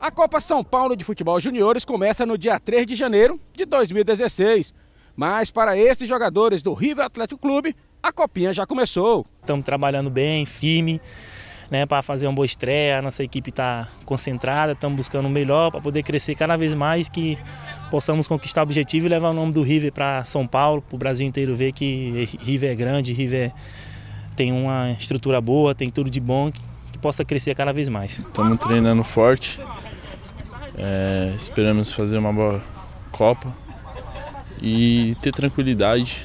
A Copa São Paulo de Futebol Juniores começa no dia 3 de janeiro de 2016. Mas para esses jogadores do River Atlético Clube, a copinha já começou. Estamos trabalhando bem, firme, né, para fazer uma boa estreia. A nossa equipe está concentrada, estamos buscando o melhor para poder crescer cada vez mais, que possamos conquistar o objetivo e levar o nome do River para São Paulo, para o Brasil inteiro ver que River é grande, River tem uma estrutura boa, tem tudo de bom, que, que possa crescer cada vez mais. Estamos treinando forte, é, esperamos fazer uma boa Copa e ter tranquilidade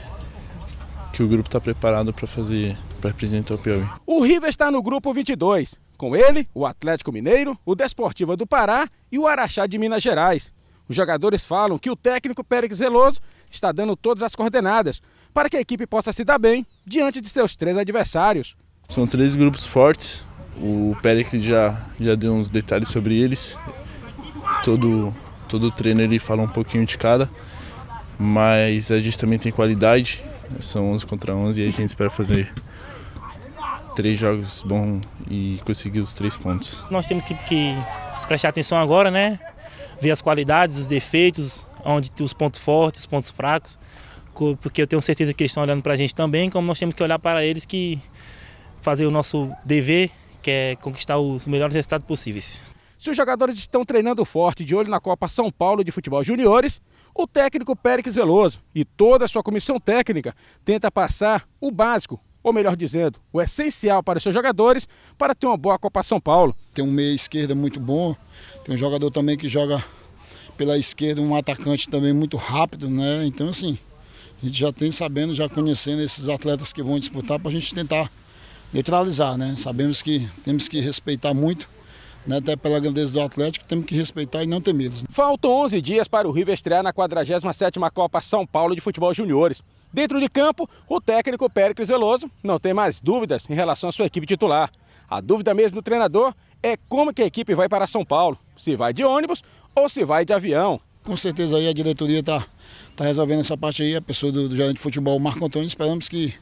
que o grupo está preparado para fazer para representar o Piauí. O River está no grupo 22, com ele o Atlético Mineiro, o Desportiva do Pará e o Araxá de Minas Gerais. Os jogadores falam que o técnico Pérez Zeloso está dando todas as coordenadas para que a equipe possa se dar bem diante de seus três adversários. São três grupos fortes. O Pérez já, já deu uns detalhes sobre eles todo, todo treino ele fala um pouquinho de cada, mas a gente também tem qualidade, são 11 contra 11 e a gente espera fazer três jogos bons e conseguir os três pontos. Nós temos que, que prestar atenção agora, né? Ver as qualidades, os defeitos, onde tem os pontos fortes, os pontos fracos, porque eu tenho certeza que eles estão olhando para a gente também, como nós temos que olhar para eles que fazer o nosso dever, que é conquistar os melhores resultados possíveis. Se os jogadores estão treinando forte de olho na Copa São Paulo de Futebol Juniores, o técnico Pérez Veloso e toda a sua comissão técnica tenta passar o básico, ou melhor dizendo, o essencial para os seus jogadores para ter uma boa Copa São Paulo. Tem um meia esquerda muito bom, tem um jogador também que joga pela esquerda, um atacante também muito rápido, né? Então assim, a gente já tem sabendo, já conhecendo esses atletas que vão disputar para a gente tentar neutralizar, né? Sabemos que temos que respeitar muito né, até pela grandeza do Atlético, temos que respeitar e não ter né? Faltam 11 dias para o River estrear na 47ª Copa São Paulo de Futebol Juniores. Dentro de campo, o técnico Péricles Veloso não tem mais dúvidas em relação à sua equipe titular. A dúvida mesmo do treinador é como que a equipe vai para São Paulo, se vai de ônibus ou se vai de avião com certeza aí a diretoria está tá resolvendo essa parte aí, a pessoa do, do gerente de futebol, Marco Antônio, esperamos que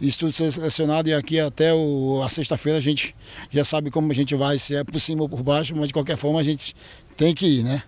isso tudo seja selecionado e aqui até o, a sexta-feira a gente já sabe como a gente vai, se é por cima ou por baixo, mas de qualquer forma a gente tem que ir, né?